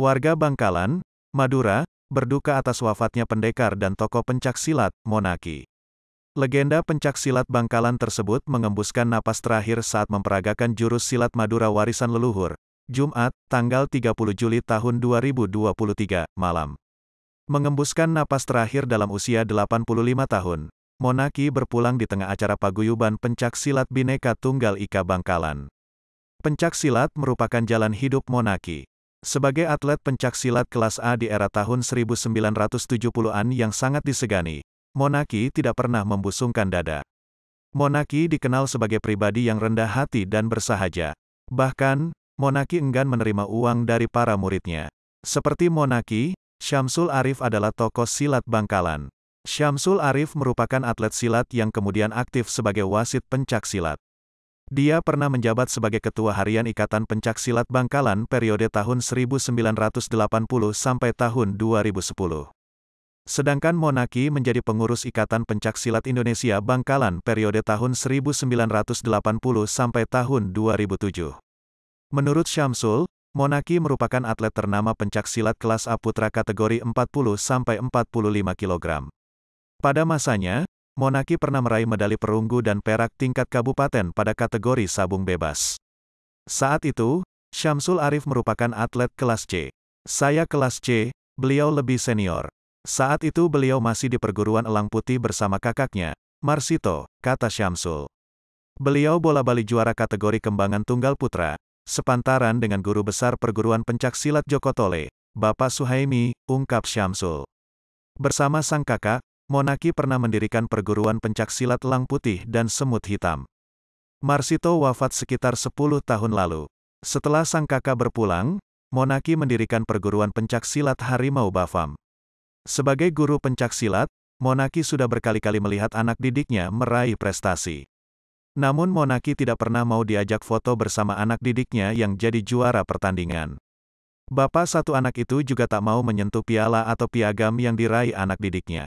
Warga Bangkalan, Madura, berduka atas wafatnya pendekar dan tokoh pencak silat, Monaki. Legenda pencak silat Bangkalan tersebut mengembuskan napas terakhir saat memperagakan jurus silat Madura warisan leluhur, Jumat, tanggal 30 Juli tahun 2023, malam. Mengembuskan napas terakhir dalam usia 85 tahun, Monaki berpulang di tengah acara paguyuban pencak silat Bineka Tunggal Ika Bangkalan. Pencak silat merupakan jalan hidup Monaki. Sebagai atlet pencaksilat kelas A di era tahun 1970-an yang sangat disegani, Monaki tidak pernah membusungkan dada. Monaki dikenal sebagai pribadi yang rendah hati dan bersahaja. Bahkan, Monaki enggan menerima uang dari para muridnya. Seperti Monaki, Syamsul Arif adalah tokoh silat Bangkalan. Syamsul Arif merupakan atlet silat yang kemudian aktif sebagai wasit pencaksilat. Dia pernah menjabat sebagai Ketua Harian Ikatan Pencak Silat Bangkalan periode tahun 1980 sampai tahun 2010. Sedangkan Monaki menjadi pengurus Ikatan Pencak Silat Indonesia Bangkalan periode tahun 1980 sampai tahun 2007. Menurut Syamsul, Monaki merupakan atlet ternama pencak silat kelas A putra kategori 40 sampai 45 kg. Pada masanya, Monaki pernah meraih medali perunggu dan perak tingkat kabupaten pada kategori sabung bebas. Saat itu, Syamsul Arif merupakan atlet kelas C. Saya kelas C, beliau lebih senior. Saat itu beliau masih di perguruan Elang Putih bersama kakaknya, Marsito, kata Syamsul. Beliau bola bali juara kategori kembangan tunggal putra, sepantaran dengan guru besar perguruan pencak silat Joko Tole, Bapak Suhaimi, ungkap Syamsul. Bersama sang kakak, Monaki pernah mendirikan perguruan pencak silat Lang Putih dan Semut Hitam. Marsito wafat sekitar 10 tahun lalu. Setelah sang kakak berpulang, Monaki mendirikan perguruan pencak silat Harimau Bafam. Sebagai guru pencak silat, Monaki sudah berkali-kali melihat anak didiknya meraih prestasi. Namun Monaki tidak pernah mau diajak foto bersama anak didiknya yang jadi juara pertandingan. Bapak satu anak itu juga tak mau menyentuh piala atau piagam yang diraih anak didiknya.